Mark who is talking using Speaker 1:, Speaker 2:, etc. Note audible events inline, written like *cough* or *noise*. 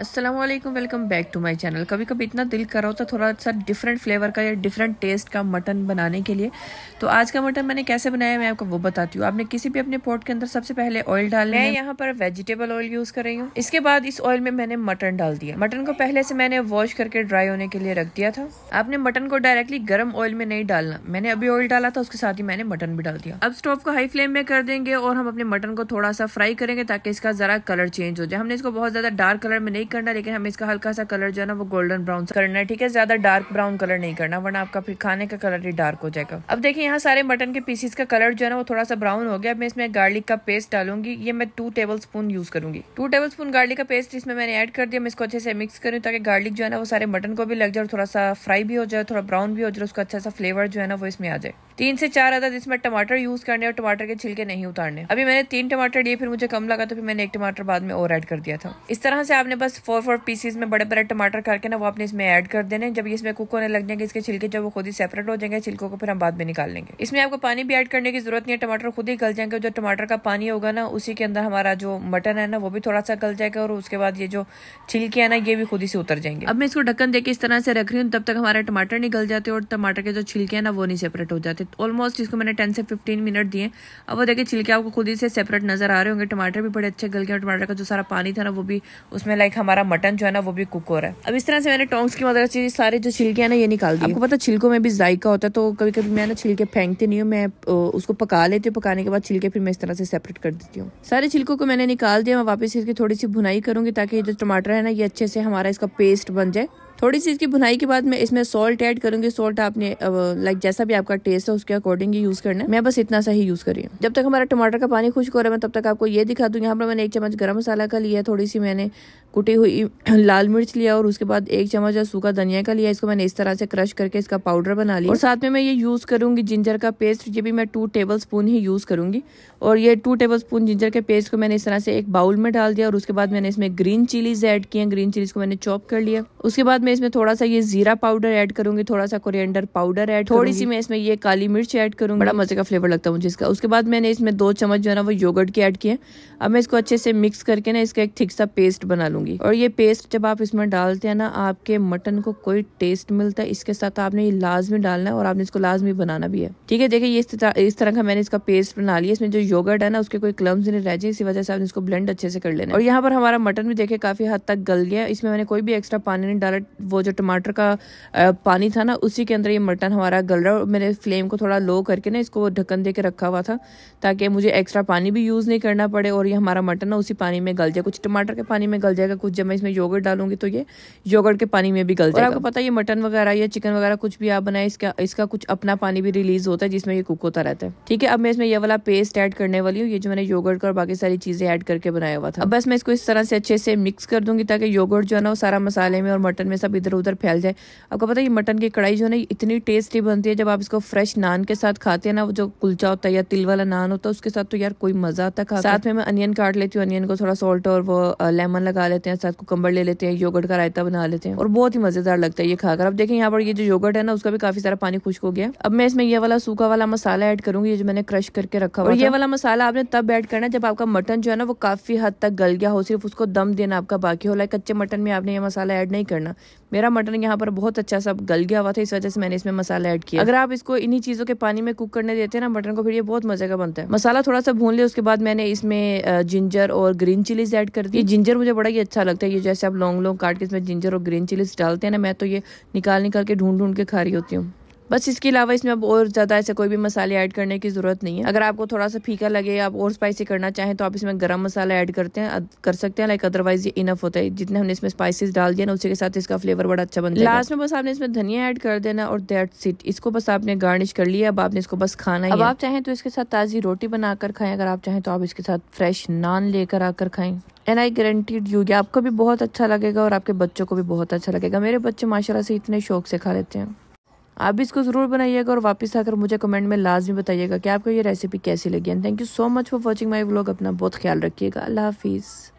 Speaker 1: Aslam welcome back to my channel कभी कभी इतना दिल कर रहा होता थोड़ा सा डिफरेंट फ्लेवर का या डिफरेंट टेस्ट का मटन बनाने के लिए तो आज का मटन मैंने कैसे बनाया मैं आपको वो बताती हूँ आपने किसी भी अपने पॉट के अंदर सबसे पहले ऑयल डाल मैं यहाँ पर वेजिटेबल ऑयल यूज़ कर रही हूँ इसके बाद इस ऑयल में मैंने मटन डाल दिया मटन को पहले से मैंने वॉश करके ड्राई होने के लिए रख दिया था आपने मटन को डायरेक्टली गर्म ऑयल में नहीं डालना मैंने अभी ऑयल डाला था उसके साथ ही मैंने मटन भी डाल दिया अब स्टोव को हाई फ्लेम में कर देंगे और हम अपने मटन को थोड़ा सा फ्राई करेंगे ताकि इसका ज़रा कलर चेंज हो जाए हमने इसको बहुत ज़्यादा डार्क कलर में नहीं नहीं करना लेकिन हमें इसका हल्का सा कलर जो है ना वो गोल्डन ब्राउन करना है ठीक है ज्यादा डार्क ब्राउन कलर नहीं करना वरना आपका फिर खाने का कलर ही डार्क हो जाएगा अब देखिए यहाँ सारे मटन के पीसीस का कलर जो है ना वो थोड़ा सा ब्राउन हो गया अब मैं इसमें गार्लिक का पेस्ट डालूंगी ये मैं टू टेबल स्पून यूज करूंगी टू टेबल स्पून गार्लिक का पेस्ट इसमें मैंने एड कर दिया मैं इसको अच्छे से मिक्स करूँ ताकि गार्लिक जो है ना वो सारे मटन को भी लग जाए और थोड़ा सा फ्राई भी हो जाए थोड़ा ब्राउन भी हो जाए उसका अच्छा सा फ्लेवर जो है ना वो इसमें आ जाए तीन से चार अदद इसमें टमाटर यूज करने और टमाटर के छिलके नहीं उतारने अभी मैंने तीन टमाटर लिए फिर मुझे कम लगा तो फिर मैंने एक टमाटर बाद में और ऐड कर दिया था इस तरह से आपने बस फोर फोर पीसीज में बड़े बड़े टमाटर करके ना वो आपने इसमें ऐड कर देने जब इसमें कुक होने लग जाएंगे इसके छिलके जब वो खुद ही सेपरेट हो जाएंगे छिलकों को फिर हम बाद में निकाल लेंगे इसमें आपको पानी भी एड करने की जरूरत नहीं है टमाटर खुद ही गल जाएंगे जो टमाटर का पानी होगा ना उसी के अंदर हमारा जो मटन है ना वो भी थोड़ा सा गल जाएगा और उसके बाद ये जो छिलके है ना ये भी खुद ही से उतर जाएंगे अब मैं इसको ढक्कन देकर इस तरह से रख रही हूँ तब तक हमारे टमाटर नहीं गल जाते और टमाटर के जो छिलके हैं ना वो नहीं सेपरेट हो जाते ऑलमोस्ट इसको मैंने टेन से फिफ्टीन मिनट दिए अब वो देखिए छिलके आपको खुद ही से सेपरेट नज़र आ रहे होंगे टमाटर भी बड़े अच्छे गल गए टमाटर का जो सारा पानी था ना वो भी उसमें लाइक हमारा मटन जो है ना वो भी कुक हो रहा है अब इस तरह से मैंने टोंग्स की मदद से सारे जो छिलके हैं ना ये निकाल दिए आपको पता छिलकों में भी जायका होता है तो कभी कभी मैं ना छिलके फेंकती नहीं हूँ मैं उसको पका लेती हूँ पकाने के बाद छिलके फिर मैं इस तरह से सेपरेट कर देती हूँ सारे छिलकों को मैंने निकाल दिया मैं वापस इसकी थोड़ी सी भुनाई करूँगी ताकि जो टमाटर है ना ये अच्छे से हमारा इसका पेस्ट बन जाए थोड़ी सी इसकी भुनाई के बाद मैं इसमें सॉल्ट ऐड करूंगी सॉल्ट आपने लाइक जैसा भी आपका टेस्ट है उसके अकॉर्डिंग ही यूज़ करना है मैं बस इतना सा ही यूज़ करी जब तक हमारा टमाटर का पानी खुश हो रहा है मैं तब तक आपको ये दिखा दूँ यहाँ पर मैंने एक चम्मच गर्म मसाला का लिया थोड़ी सी मैंने कुटी हुई *clears throat* लाल मिर्च लिया और उसके बाद एक चम्मच सूखा धनिया का लिया इसको मैंने इस तरह से क्रश करके इसका पाउडर बना लिया और साथ में मैं ये यूज़ करूंगी जिंजर का पेस्ट ये भी मैं टू टेबल स्पून ही यूज़ करूंगी और ये टू टेबल स्पून जिंजर के पेस्ट को मैंने इस तरह से एक बाउल में डाल दिया और उसके बाद मैंने इसमें ग्रीन चिलीज ऐड किए ग्रीन चिलीज को मैंने चॉप कर लिया उसके बाद मैं इसमें थोड़ा सा ये जीरा पाउडर ऐड करूंगी थोड़ा सा कोरिएंडर पाउडर ऐड थोड़ी सी मैं इसमें ये काली मिर्च ऐड करूंगी बड़ा मजे का फ्लेवर लगता है मुझे इसका उसके बाद मैंने इसमें दो चम्मच जो है ना वो योगर्ट के ऐड किए अब मैं इसको अच्छे से मिक्स करके ना इसका एक थिक सा पेस्ट बना लूंगा दूंगी और ये पेस्ट जब आप इसमें डालते हैं ना आपके मटन को कोई टेस्ट मिलता है इसके साथ आपने ये लाजमी डालना है और आपने इसको लाजमी बनाना भी है ठीक है देखिए ये इस तरह का मैंने इसका पेस्ट बना लिया इसमें जो योगर्ट है ना उसके कोई क्लम्स नहीं रह जाए इसी वजह से आपने इसको ब्लेंड अच्छे से कर लेना और यहाँ पर हमारा मटन भी देखे काफी हद तक गल गया इसमें मैंने कोई भी एक्स्ट्रा पानी नहीं डाला वो जो टमाटर का पानी था ना उसी के अंदर ये मटन हमारा गल रहा और मैंने फ्लेम को थोड़ा लो करके ना इसको ढक्कन दे के रखा हुआ था ताकि मुझे एक्स्ट्रा पानी भी यूज़ नहीं करना पड़े और ये हमारा मटन ना उसी पानी में गल जाए कुछ टमाटर के पानी में गल जाएगा अगर कुछ जब मैं इसमें योगर्ट डालूंगी तो ये योगर्ट के पानी में भी गल जाएगा आपको पता है ये मटन वगैरह या चिकन वगैरह कुछ भी आप बनाए इसका इसका कुछ अपना पानी भी रिलीज होता है जिसमें ये कुक होता रहता है ठीक है अब मैं इसमें ये वाला पेस्ट ऐड करने वाली हूँ ये जो मैंने योगर्ट का और बाकी सारी चीज़ें ऐड करके बनाया हुआ था अब बस मैं इसको इस तरह से अच्छे से मिक्स कर दूंगी ताकि योगर्ट जो है ना सारा मसाले में और मटन में सब इधर उधर फैल जाए आपको पता है ये मटन की कढ़ाई जो है ना इतनी टेस्टी बनती है जब आप इसको फ्रेश नान के साथ खाते हैं ना वो जो कुलचा होता है या तिल वाला नान होता है उसके साथ तो यार कोई मजा आता है साथ में मैं अनियन काट लेती हूँ अनियन को थोड़ा सॉल्ट और वो लेमन लगा लेती लेते हैं साथ कुकम्बर ले लेते हैं योगर्ट का रायता बना लेते हैं और बहुत ही मजेदार लगता है ये खाकर अब देखें यहाँ पर ये जो योगर्ट है ना उसका भी काफी सारा पानी खुश्क हो गया अब मैं इसमें ये वाला सूखा वाला मसाला एड करूंगी ये जो मैंने क्रश करके रखा हुआ और ये वाला मसाला आपने तब एड करना जब आपका मटन जो है ना वो काफी हद तक गल गया हो सिर्फ उसको दम देना आपका बाकी हो लाइक कच्चे मटन में आपने ये मसाला ऐड नहीं करना मेरा मटन यहाँ पर बहुत अच्छा सा गल गया हुआ था इस वजह से मैंने इसमें मसाला ऐड किया अगर आप इसको इन्हीं चीजों के पानी में कुक करने देते हैं ना मटन को फिर ये बहुत मजे का बनता है मसाला थोड़ा सा भून लिया उसके बाद मैंने इसमें जिंजर और ग्रीन चिलीज ऐड कर दी जिंजर मुझे बड़ा ही अच्छा लगता है ये जैसे आप लॉन्ग लॉन्ग काट के इसमें जिंजर और ग्रीन चिलीज डालते हैं ना मैं तो ये निकाल निकाल के ढूंढ ढूंढ के खा रही होती हूँ बस इसके अलावा इसमें अब और ज़्यादा ऐसे कोई भी मसाले ऐड करने की ज़रूरत नहीं है अगर आपको थोड़ा सा फीका लगे आप और स्पाइसी करना चाहें तो आप इसमें गरम मसाला ऐड करते हैं कर सकते हैं लाइक अदरवाइज ये इनफ होता है जितने हमने इसमें स्पाइसेस डाल दिया ना उसी के साथ इसका फ्लेवर बड़ा अच्छा बन जाए लास्ट में बस आपने इसमें धनिया ऐड कर देना और दैट्स इट इसको बस आपने गार्निश कर लिया अब आपने इसको बस खाना अब आप चाहें तो इसके साथ ताज़ी रोटी बनाकर खाएं अगर आप चाहें तो आप इसके साथ फ्रेश नान लेकर आकर खाएं एंड आई गारंटीड यू कि आपको भी बहुत अच्छा लगेगा और आपके बच्चों को भी बहुत अच्छा लगेगा मेरे बच्चे माशाल्लाह से इतने शौक से खा लेते हैं आप भी इसको ज़रूर बनाइएगा और वापस आकर मुझे कमेंट में लाजमी बताइएगा कि आपको ये रेसिपी कैसी लगी and thank you so much for watching my vlog अपना बहुत ख्याल रखिएगा अल्लाह हाफिज़